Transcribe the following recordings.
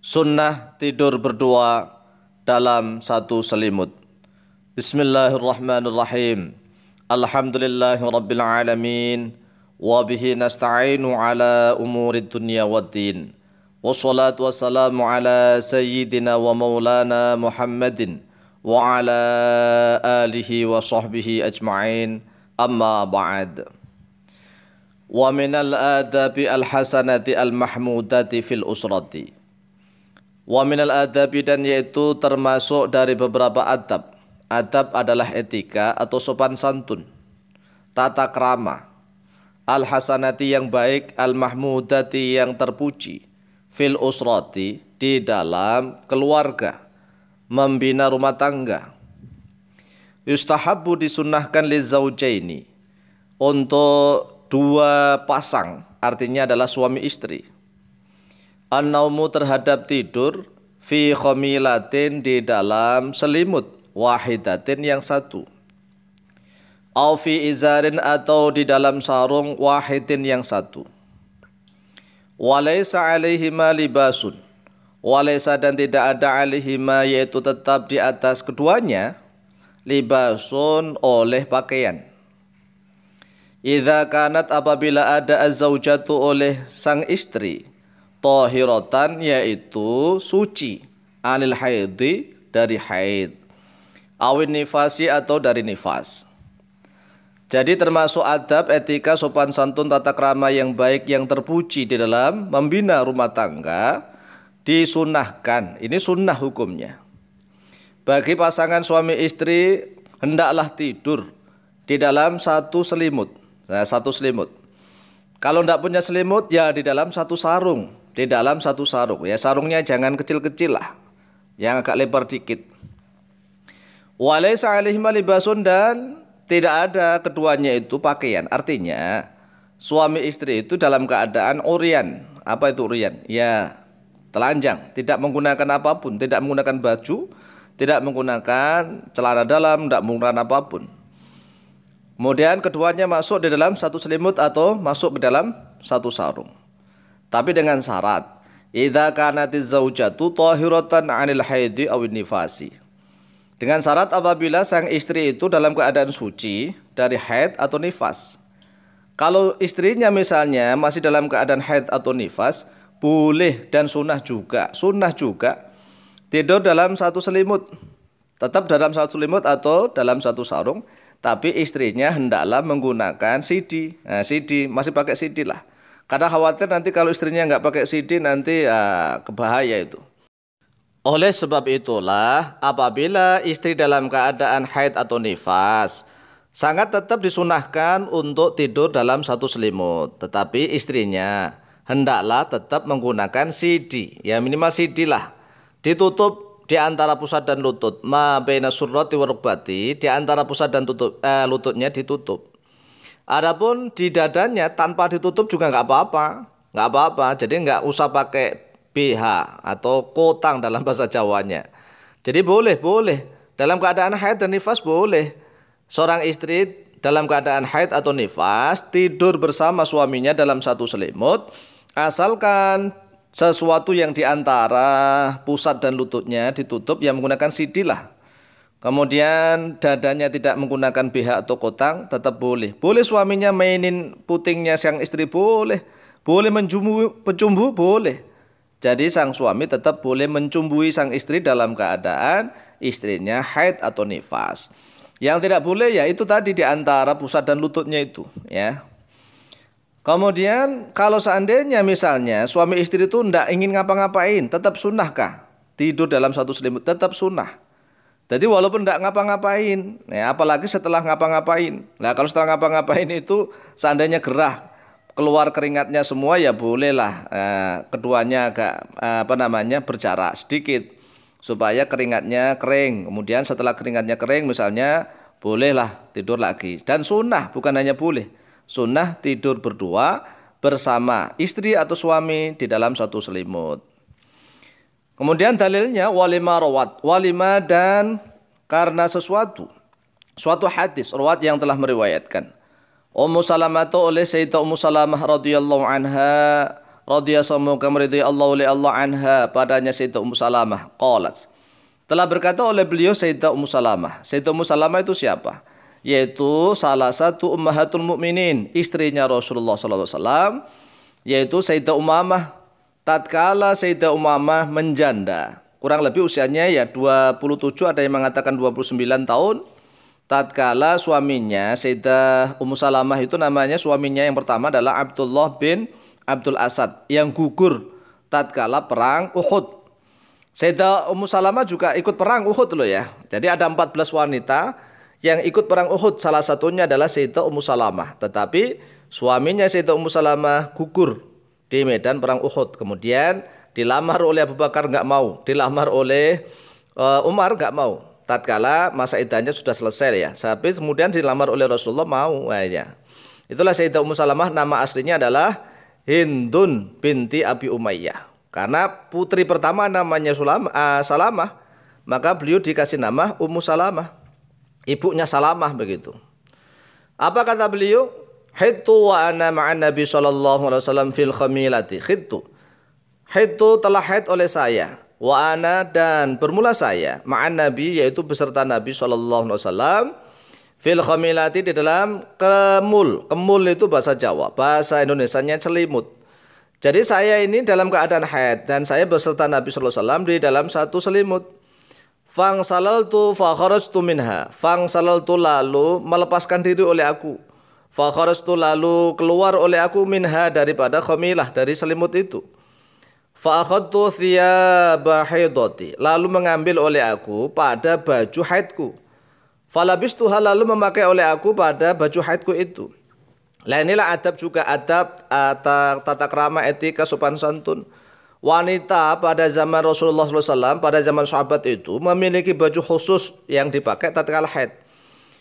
Sunnah tidur berdua dalam satu selimut. Bismillahirrahmanirrahim. Alhamdulillahi rabbil alamin. Wa bihi nasta'inu ala umurid dunya waddin. Wassalatu wassalamu ala sayyidina wa maulana Muhammadin wa ala alihi wa sahbihi ajma'in. Amma ba'd. Wa minal adabi al-hasanati al-mahmudati fil usrati. Wa minal adabi dan yaitu termasuk dari beberapa adab. Adab adalah etika atau sopan santun, tata krama, al-hasanati yang baik, al-mahmudati yang terpuji, fil usrati di dalam keluarga, membina rumah tangga. Yustahabu disunnahkan li zaujaini untuk dua pasang, artinya adalah suami istri. An-naumu terhadap tidur fi khomilatin di dalam selimut wahidatin yang satu. Au fi izarin atau di dalam sarung wahidin yang satu. Walaysa alaihima libasun. Walaysa dan tidak ada alaihima yaitu tetap di atas keduanya libasun oleh pakaian. Idza kanat apabila ada azzaujatu oleh sang istri tohirotan yaitu suci anil haidi dari haid awin nifasi atau dari nifas jadi termasuk adab, etika, sopan santun, tata krama yang baik yang terpuji di dalam membina rumah tangga disunahkan. Ini sunnah hukumnya. Bagi pasangan suami istri hendaklah tidur di dalam satu selimut. Nah, satu selimut. Kalau tidak punya selimut ya di dalam satu sarung di dalam satu sarung ya sarungnya jangan kecil-kecil lah yang agak lebar dikit libasun dan tidak ada keduanya itu pakaian artinya suami istri itu dalam keadaan urian apa itu urian ya telanjang tidak menggunakan apapun tidak menggunakan baju tidak menggunakan celana dalam tidak menggunakan apapun kemudian keduanya masuk di dalam satu selimut atau masuk ke dalam satu sarung tapi dengan syarat, idza kanatiz zaujatu tahiratan 'anil haidi aw nifasi. Dengan syarat apabila sang istri itu dalam keadaan suci dari haid atau nifas. Kalau istrinya misalnya masih dalam keadaan haid atau nifas, boleh dan sunnah juga. Sunnah juga tidur dalam satu selimut. Tetap dalam satu selimut atau dalam satu sarung, tapi istrinya hendaklah menggunakan sidi, Nah, CD masih pakai sidi lah. Karena khawatir nanti kalau istrinya nggak pakai CD nanti ya kebahaya itu. Oleh sebab itulah, apabila istri dalam keadaan haid atau nifas, sangat tetap disunahkan untuk tidur dalam satu selimut. Tetapi istrinya hendaklah tetap menggunakan CD, ya minimal CD lah. Ditutup di antara pusat dan lutut, ma bena surrati wa di antara pusat dan tutup, eh, lututnya ditutup. Adapun di dadanya tanpa ditutup juga nggak apa-apa, nggak apa-apa. Jadi nggak usah pakai BH atau kotang dalam bahasa Jawanya. Jadi boleh, boleh. Dalam keadaan haid dan nifas boleh. Seorang istri dalam keadaan haid atau nifas tidur bersama suaminya dalam satu selimut asalkan sesuatu yang diantara pusat dan lututnya ditutup yang menggunakan sidilah Kemudian dadanya tidak menggunakan BH atau kotang tetap boleh. Boleh suaminya mainin putingnya sang istri boleh. Boleh mencumbu pecumbu boleh. Jadi sang suami tetap boleh mencumbui sang istri dalam keadaan istrinya haid atau nifas. Yang tidak boleh ya itu tadi di antara pusat dan lututnya itu ya. Kemudian kalau seandainya misalnya suami istri itu tidak ingin ngapa-ngapain, tetap sunnahkah? Tidur dalam satu selimut tetap sunnah. Jadi walaupun tidak ngapa-ngapain, ya, apalagi setelah ngapa-ngapain. Nah kalau setelah ngapa-ngapain itu seandainya gerah keluar keringatnya semua ya bolehlah eh, keduanya agak eh, apa namanya berjarak sedikit supaya keringatnya kering. Kemudian setelah keringatnya kering misalnya bolehlah tidur lagi. Dan sunnah bukan hanya boleh, sunnah tidur berdua bersama istri atau suami di dalam satu selimut. Kemudian dalilnya walima rawat, walima dan karena sesuatu. Suatu hadis rawat yang telah meriwayatkan. Ummu Salamah oleh Sayyidah Ummu Salamah radhiyallahu anha radhiyallahu semoga meridhai Allah oleh Allah anha padanya Sayyidah Ummu Salamah qalat telah berkata oleh beliau Sayyidah Ummu Salamah Sayyidah Ummu Salamah itu siapa yaitu salah satu ummahatul mukminin istrinya Rasulullah sallallahu alaihi wasallam yaitu Sayyidah Umamah tatkala Sayyidah Umamah menjanda, kurang lebih usianya ya 27 ada yang mengatakan 29 tahun, tatkala suaminya Sayyidah Ummu Salamah itu namanya suaminya yang pertama adalah Abdullah bin Abdul Asad yang gugur tatkala perang Uhud. Sayyidah Ummu Salamah juga ikut perang Uhud loh ya. Jadi ada 14 wanita yang ikut perang Uhud salah satunya adalah Sayyidah Ummu Salamah, tetapi suaminya Sayyidah Ummu Salamah gugur di medan perang Uhud. Kemudian dilamar oleh Abu Bakar nggak mau, dilamar oleh uh, Umar nggak mau. Tatkala masa idahnya sudah selesai ya. Tapi kemudian dilamar oleh Rasulullah mau Wah, eh, ya. Itulah Sayyidah Ummu Salamah nama aslinya adalah Hindun binti Abi Umayyah. Karena putri pertama namanya Sulam, uh, Salamah, maka beliau dikasih nama Ummu Salamah. Ibunya Salamah begitu. Apa kata beliau? Hittu wa ana ma'an Nabi sallallahu alaihi wasallam fil khamilati. Hittu. Hittu telah haid oleh saya. Wa ana dan bermula saya ma'an Nabi yaitu beserta Nabi sallallahu alaihi wasallam fil khamilati di dalam kemul. Kemul itu bahasa Jawa, bahasa Indonesianya selimut. Jadi saya ini dalam keadaan haid dan saya beserta Nabi sallallahu alaihi wasallam di dalam satu selimut. Fang salaltu fa kharajtu minha. Fang salaltu lalu melepaskan diri oleh aku. Fakharastu lalu keluar oleh aku minha daripada khamilah dari selimut itu. Fa'akhadtu thiyaba haidati. Lalu mengambil oleh aku pada baju haidku. Falabistuha lalu memakai oleh aku pada baju haidku itu. Lah adab juga adab eh, tata, tata kerama etika sopan santun. Wanita pada zaman Rasulullah SAW, pada zaman sahabat itu memiliki baju khusus yang dipakai tatkala haid.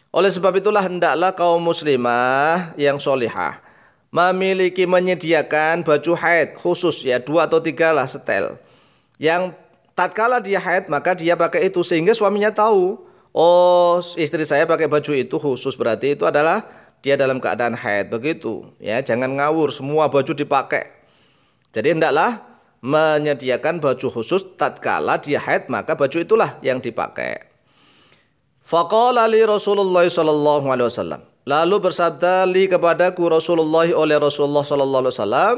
Oleh sebab itulah hendaklah kaum muslimah yang solihah memiliki menyediakan baju haid khusus ya dua atau tiga lah setel yang tatkala dia haid maka dia pakai itu sehingga suaminya tahu oh istri saya pakai baju itu khusus berarti itu adalah dia dalam keadaan haid begitu ya jangan ngawur semua baju dipakai jadi hendaklah menyediakan baju khusus tatkala dia haid maka baju itulah yang dipakai Faqala li Rasulullah sallallahu alaihi wasallam. Lalu bersabda li kepadaku Rasulullah oleh Rasulullah sallallahu alaihi wasallam,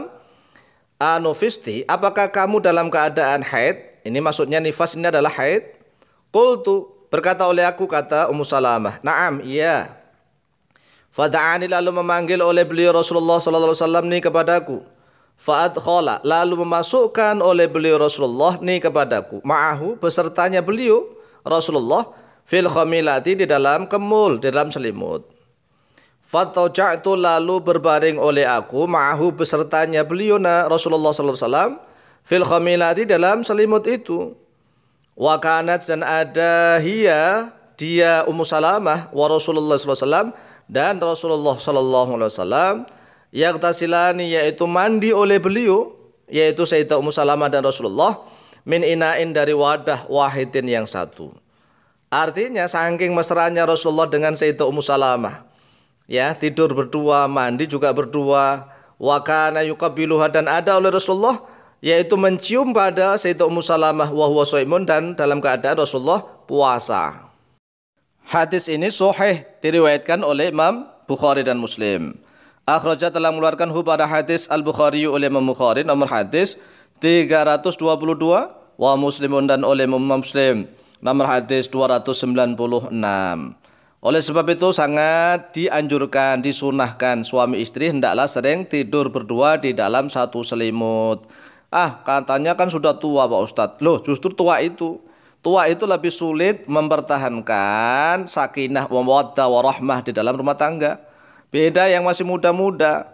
"Anufisti, apakah kamu dalam keadaan haid?" Ini maksudnya nifas ini adalah haid. Qultu, berkata oleh aku kata Ummu Salamah, "Na'am, iya." Fada'ani lalu memanggil oleh beliau Rasulullah sallallahu alaihi wasallam ni kepadaku. Fa'adkhala lalu memasukkan oleh beliau Rasulullah ni kepadaku. Ma'ahu besertanya beliau Rasulullah fil khamilati di dalam kemul, di dalam selimut. Fatoja'tu lalu berbaring oleh aku ma'ahu besertanya beliau na Rasulullah sallallahu alaihi wasallam fil khamilati dalam selimut itu. Wa kanat dan ada hiya dia Ummu Salamah wa Rasulullah sallallahu alaihi wasallam dan Rasulullah sallallahu alaihi wasallam yaktasilani yaitu mandi oleh beliau yaitu Sayyidah Ummu Salamah dan Rasulullah min inain dari wadah wahidin yang satu. Artinya saking mesranya Rasulullah dengan Sayyidah Ummu Salamah. Ya, tidur berdua, mandi juga berdua. Wa kana yuqabbiluha dan ada oleh Rasulullah yaitu mencium pada Sayyidah Ummu Salamah wa huwa dan dalam keadaan Rasulullah puasa. Hadis ini sahih diriwayatkan oleh Imam Bukhari dan Muslim. Akhraja telah mengeluarkan hubada hadis Al-Bukhari oleh Imam Bukhari nomor hadis 322 wa Muslimun dan oleh Imam Muslim Nomor hadis 296. Oleh sebab itu sangat dianjurkan, disunahkan suami istri hendaklah sering tidur berdua di dalam satu selimut. Ah, katanya kan sudah tua Pak Ustadz. Loh, justru tua itu. Tua itu lebih sulit mempertahankan sakinah, wa warahmah di dalam rumah tangga. Beda yang masih muda-muda.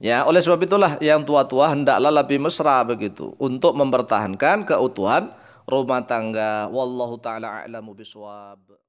Ya, oleh sebab itulah yang tua-tua hendaklah lebih mesra begitu untuk mempertahankan keutuhan rumah tangga. Wallahu taala a'lamu biswab.